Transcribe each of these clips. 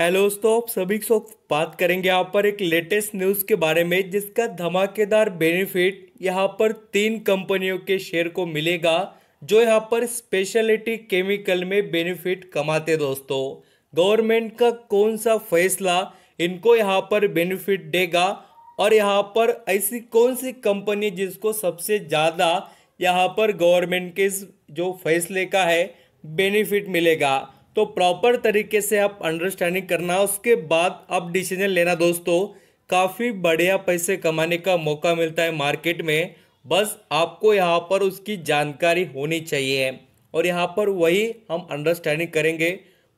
hello दोस्तों आप सभी को बात करेंगे यहाँ पर एक लेटेस्ट न्यूज़ के बारे में जिसका धमाकेदार बेनिफिट यहाँ पर तीन कंपनियों के शेयर को मिलेगा जो यहाँ पर स्पेशलिटी केमिकल में बेनिफिट कमाते दोस्तों गवर्नमेंट का कौन सा फैसला इनको यहाँ पर बेनिफिट देगा और यहाँ पर ऐसी कौन सी कंपनी जिसको सबसे ज़्यादा यहाँ पर गवर्नमेंट के जो फैसले का है बेनिफिट मिलेगा तो प्रॉपर तरीके से आप अंडरस्टैंडिंग करना उसके बाद आप डिसीजन लेना दोस्तों काफ़ी बढ़िया पैसे कमाने का मौका मिलता है मार्केट में बस आपको यहाँ पर उसकी जानकारी होनी चाहिए और यहाँ पर वही हम अंडरस्टैंडिंग करेंगे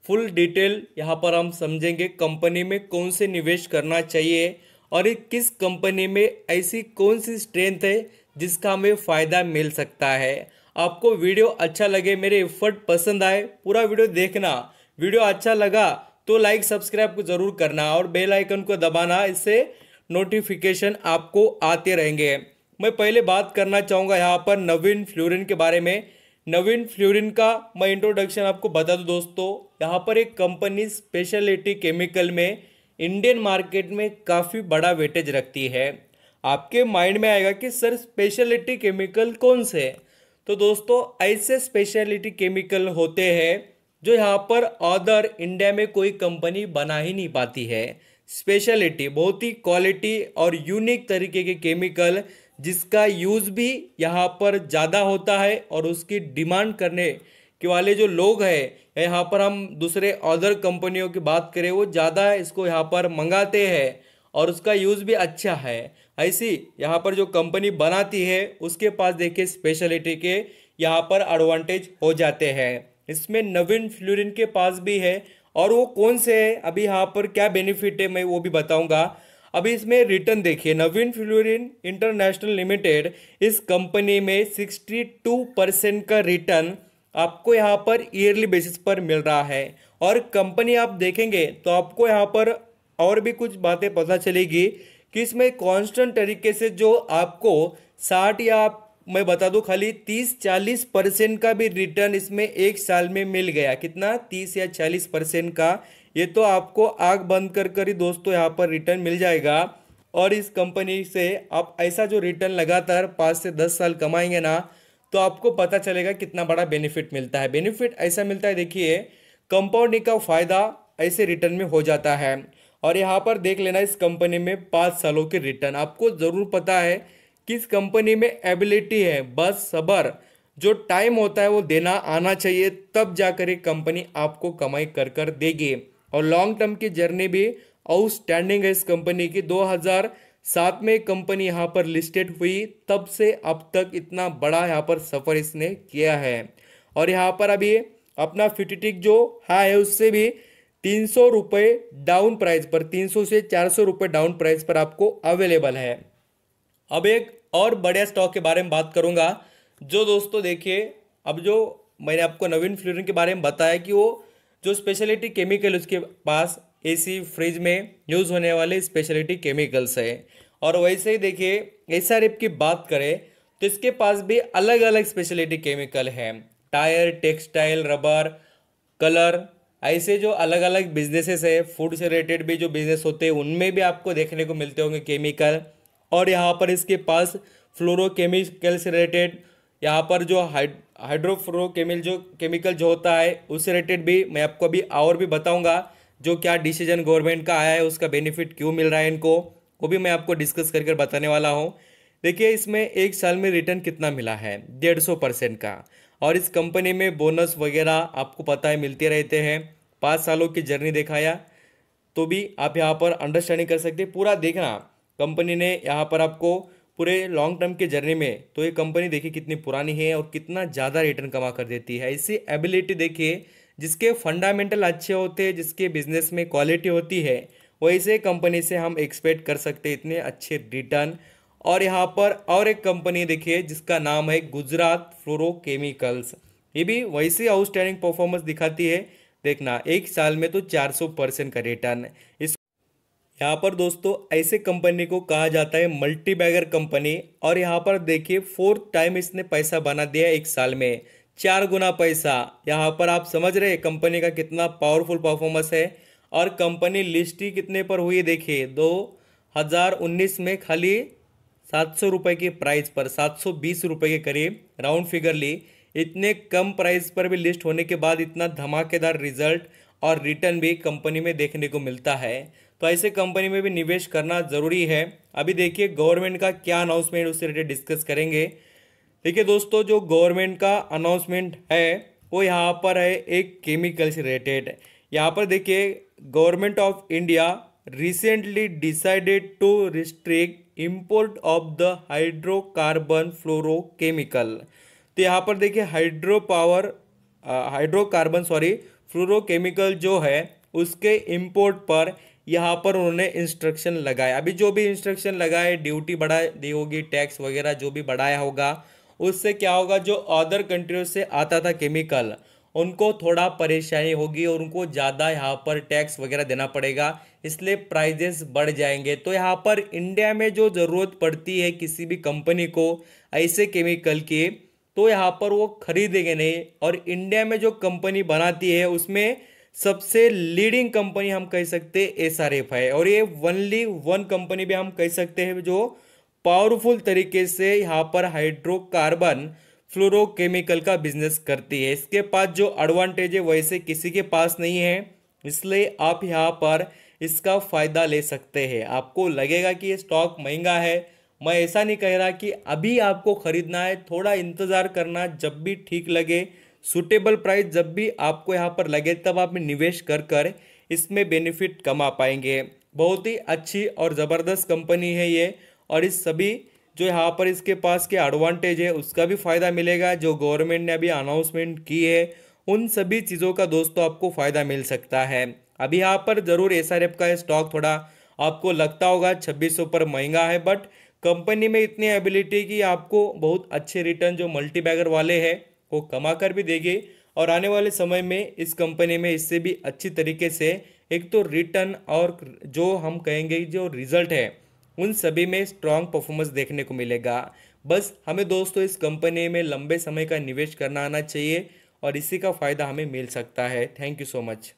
फुल डिटेल यहाँ पर हम समझेंगे कंपनी में कौन से निवेश करना चाहिए और किस कंपनी में ऐसी कौन सी स्ट्रेंथ है जिसका हमें फ़ायदा मिल सकता है आपको वीडियो अच्छा लगे मेरे एफर्ट पसंद आए पूरा वीडियो देखना वीडियो अच्छा लगा तो लाइक सब्सक्राइब को ज़रूर करना और बेल आइकन को दबाना इससे नोटिफिकेशन आपको आते रहेंगे मैं पहले बात करना चाहूँगा यहाँ पर नवीन फ्लोरिन के बारे में नवीन फ्लोरिन का मैं इंट्रोडक्शन आपको बता दूँ दोस्तों यहाँ पर एक कंपनी स्पेशलिटी केमिकल में इंडियन मार्केट में काफ़ी बड़ा वेटेज रखती है आपके माइंड में आएगा कि सर स्पेशलिटी केमिकल कौन से है तो दोस्तों ऐसे स्पेशलिटी केमिकल होते हैं जो यहाँ पर अदर इंडिया में कोई कंपनी बना ही नहीं पाती है स्पेशलिटी बहुत ही क्वालिटी और यूनिक तरीके के केमिकल जिसका यूज़ भी यहाँ पर ज़्यादा होता है और उसकी डिमांड करने के वाले जो लोग हैं यहाँ पर हम दूसरे अदर कंपनियों की बात करें वो ज़्यादा इसको यहाँ पर मंगाते हैं और उसका यूज़ भी अच्छा है ऐसी यहाँ पर जो कंपनी बनाती है उसके पास देखिए स्पेशलिटी के यहाँ पर एडवांटेज हो जाते हैं इसमें नवीन फ्लोरिन के पास भी है और वो कौन से है अभी यहाँ पर क्या बेनिफिट है मैं वो भी बताऊंगा अभी इसमें रिटर्न देखिए नवीन फ्लोरिन इंटरनेशनल लिमिटेड इस कंपनी में सिक्सटी टू परसेंट का रिटर्न आपको यहाँ पर ईयरली बेसिस पर मिल रहा है और कंपनी आप देखेंगे तो आपको यहाँ पर और भी कुछ बातें पता चलेगी कि इसमें कांस्टेंट तरीके से जो आपको साठ या मैं बता दूं खाली तीस चालीस परसेंट का भी रिटर्न इसमें एक साल में मिल गया कितना तीस या चालीस परसेंट का ये तो आपको आग बंद कर कर ही दोस्तों यहाँ पर रिटर्न मिल जाएगा और इस कंपनी से आप ऐसा जो रिटर्न लगातार पाँच से दस साल कमाएंगे ना तो आपको पता चलेगा कितना बड़ा बेनिफिट मिलता है बेनिफिट ऐसा मिलता है देखिए कंपाउंडिंग का फ़ायदा ऐसे रिटर्न में हो जाता है और यहाँ पर देख लेना इस कंपनी में पाँच सालों के रिटर्न आपको ज़रूर पता है कि इस कंपनी में एबिलिटी है बस सबर जो टाइम होता है वो देना आना चाहिए तब जाकर एक कंपनी आपको कमाई कर कर देगी और लॉन्ग टर्म की जर्नी भी आउटस्टैंडिंग है इस कंपनी की 2007 में कंपनी यहाँ पर लिस्टेड हुई तब से अब तक इतना बड़ा यहाँ पर सफ़र इसने किया है और यहाँ पर अभी अपना फिटिटिक जो हाई है उससे भी तीन सौ रुपये डाउन प्राइस पर तीन सौ से चार सौ रुपये डाउन प्राइस पर आपको अवेलेबल है अब एक और बढ़िया स्टॉक के बारे में बात करूंगा जो दोस्तों देखिए अब जो मैंने आपको नवीन फ्लोरिन के बारे में बताया कि वो जो स्पेशलिटी केमिकल उसके पास एसी फ्रिज में यूज़ होने वाले स्पेशलिटी केमिकल्स है और वैसे ही देखिए एस की बात करें तो इसके पास भी अलग अलग स्पेशलिटी केमिकल हैं टायर टेक्सटाइल रबर कलर ऐसे जो अलग अलग बिजनेसेस है फूड से रिलेटेड भी जो बिजनेस होते हैं उनमें भी आपको देखने को मिलते होंगे केमिकल और यहाँ पर इसके पास फ्लोरोकेमिकल से रिलेटेड यहाँ पर जो हाइड हाइड्रोफ्लोरोकेमिल जो केमिकल जो होता है उससे रिलेटेड भी मैं आपको अभी और भी बताऊँगा जो क्या डिसीजन गवर्नमेंट का आया है उसका बेनिफिट क्यों मिल रहा है इनको वो भी मैं आपको डिस्कस करके कर बताने वाला हूँ देखिए इसमें एक साल में रिटर्न कितना मिला है डेढ़ सौ परसेंट का और इस कंपनी में बोनस वगैरह आपको पता है मिलते रहते हैं पाँच सालों की जर्नी दिखाया तो भी आप यहाँ पर अंडरस्टैंडिंग कर सकते पूरा देखना कंपनी ने यहाँ पर आपको पूरे लॉन्ग टर्म के जर्नी में तो ये कंपनी देखिए कितनी पुरानी है और कितना ज़्यादा रिटर्न कमा कर देती है इसी एबिलिटी देखिए जिसके फंडामेंटल अच्छे होते हैं जिसके बिजनेस में क्वालिटी होती है वैसे कंपनी से हम एक्सपेक्ट कर सकते इतने अच्छे रिटर्न और यहाँ पर और एक कंपनी देखिए जिसका नाम है गुजरात फ्लोरोकेमिकल्स ये भी वैसे आउटस्टैंडिंग परफॉर्मेंस दिखाती है देखना एक साल में तो 400 परसेंट का रिटर्न इस यहाँ पर दोस्तों ऐसे कंपनी को कहा जाता है मल्टी बैगर कंपनी और यहाँ पर देखिए फोर्थ टाइम इसने पैसा बना दिया एक साल में चार गुना पैसा यहाँ पर आप समझ रहे कंपनी का कितना पावरफुल परफॉर्मेंस है और कंपनी लिस्ट ही कितने पर हुई देखिए दो हज़ार उन्नीस में खाली सात सौ रुपये के प्राइस पर सात सौ बीस रुपये के करीब राउंड फिगर ली इतने कम प्राइस पर भी लिस्ट होने के बाद इतना धमाकेदार रिजल्ट और रिटर्न भी कंपनी में देखने को मिलता है तो ऐसे कंपनी में भी निवेश करना ज़रूरी है अभी देखिए गवर्नमेंट का क्या अनाउंसमेंट उससे रिलेटेड डिस्कस करेंगे देखिए दोस्तों जो गवर्नमेंट का अनाउंसमेंट है वो यहाँ पर है एक केमिकल से रिलेटेड यहाँ पर देखिए government of India recently decided to restrict import of the hydrocarbon fluorochemical तो यहाँ पर देखिए hydro power hydrocarbon sorry fluorochemical जो है उसके इम्पोर्ट पर यहाँ पर उन्होंने इंस्ट्रक्शन लगाया अभी जो भी इंस्ट्रक्शन लगाए ड्यूटी बढ़ा दी होगी टैक्स वगैरह जो भी बढ़ाया होगा उससे क्या होगा जो अदर कंट्रीज से आता था केमिकल उनको थोड़ा परेशानी होगी और उनको ज़्यादा यहाँ पर टैक्स वगैरह देना पड़ेगा इसलिए प्राइजेस बढ़ जाएंगे तो यहाँ पर इंडिया में जो ज़रूरत पड़ती है किसी भी कंपनी को ऐसे केमिकल की तो यहाँ पर वो खरीदेंगे नहीं और इंडिया में जो कंपनी बनाती है उसमें सबसे लीडिंग कंपनी हम कह सकते एस आर एफ है और ये वनली वन कंपनी भी हम कह सकते हैं जो पावरफुल तरीके से यहाँ पर हाइड्रोकार्बन फ्लोरोकेमिकल का बिजनेस करती है इसके पास जो एडवांटेज है वैसे किसी के पास नहीं है इसलिए आप यहाँ पर इसका फ़ायदा ले सकते हैं आपको लगेगा कि ये स्टॉक महंगा है मैं ऐसा नहीं कह रहा कि अभी आपको ख़रीदना है थोड़ा इंतज़ार करना जब भी ठीक लगे सूटेबल प्राइस जब भी आपको यहाँ पर लगे तब आप निवेश कर कर इसमें बेनिफिट कमा पाएंगे बहुत ही अच्छी और ज़बरदस्त कंपनी है ये और इस सभी जो यहाँ पर इसके पास के एडवांटेज है उसका भी फ़ायदा मिलेगा जो गवर्नमेंट ने अभी अनाउंसमेंट की है उन सभी चीज़ों का दोस्तों आपको फ़ायदा मिल सकता है अभी यहाँ पर ज़रूर एस का स्टॉक थोड़ा आपको लगता होगा छब्बीस पर महंगा है बट कंपनी में इतनी एबिलिटी कि आपको बहुत अच्छे रिटर्न जो मल्टी बैगर वाले हैं वो कमा कर भी देगी और आने वाले समय में इस कंपनी में इससे भी अच्छी तरीके से एक तो रिटर्न और जो हम कहेंगे जो रिजल्ट है उन सभी में स्ट्रॉन्ग परफॉर्मेंस देखने को मिलेगा बस हमें दोस्तों इस कंपनी में लंबे समय का निवेश करना आना चाहिए और इसी का फ़ायदा हमें मिल सकता है थैंक यू सो मच